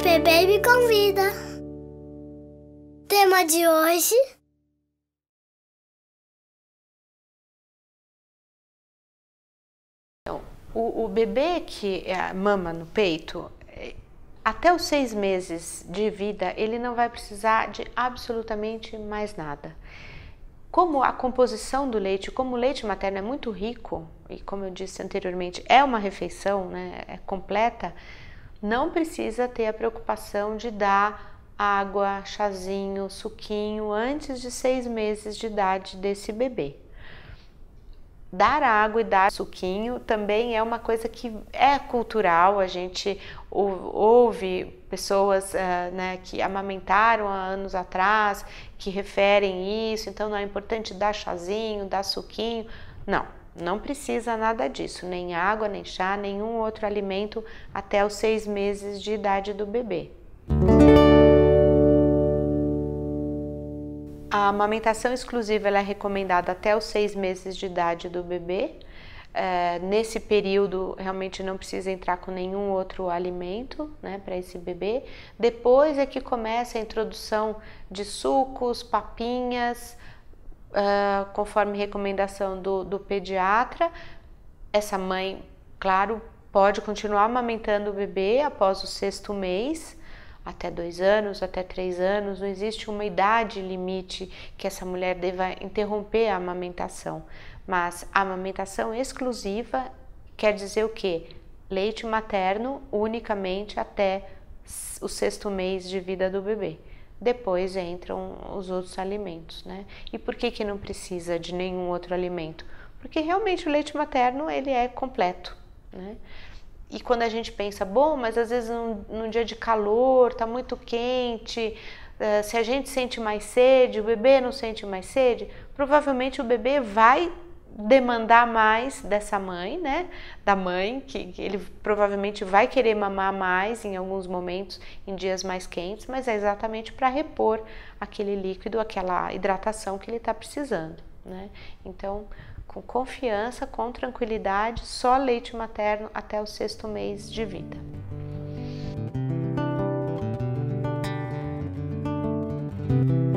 MPB me convida. Tema de hoje. O, o bebê que é, mama no peito, é, até os seis meses de vida, ele não vai precisar de absolutamente mais nada. Como a composição do leite, como o leite materno é muito rico, e como eu disse anteriormente, é uma refeição né, é completa, não precisa ter a preocupação de dar água, chazinho, suquinho antes de seis meses de idade desse bebê. Dar água e dar suquinho também é uma coisa que é cultural, a gente ouve pessoas ah, né, que amamentaram há anos atrás que referem isso, então não é importante dar chazinho, dar suquinho. Não, não precisa nada disso, nem água, nem chá, nenhum outro alimento até os seis meses de idade do bebê. A amamentação exclusiva é recomendada até os seis meses de idade do bebê. É, nesse período, realmente não precisa entrar com nenhum outro alimento né, para esse bebê. Depois é que começa a introdução de sucos, papinhas, ah, conforme recomendação do, do pediatra, essa mãe, claro, pode continuar amamentando o bebê após o sexto mês, até dois anos, até três anos, não existe uma idade limite que essa mulher deva interromper a amamentação. Mas a amamentação exclusiva quer dizer o quê? Leite materno unicamente até o sexto mês de vida do bebê depois entram os outros alimentos, né? E por que que não precisa de nenhum outro alimento? Porque realmente o leite materno ele é completo, né? E quando a gente pensa, bom, mas às vezes num, num dia de calor, tá muito quente, eh, se a gente sente mais sede, o bebê não sente mais sede, provavelmente o bebê vai demandar mais dessa mãe, né? Da mãe, que ele provavelmente vai querer mamar mais em alguns momentos, em dias mais quentes, mas é exatamente para repor aquele líquido, aquela hidratação que ele está precisando, né? Então, com confiança, com tranquilidade, só leite materno até o sexto mês de vida. Música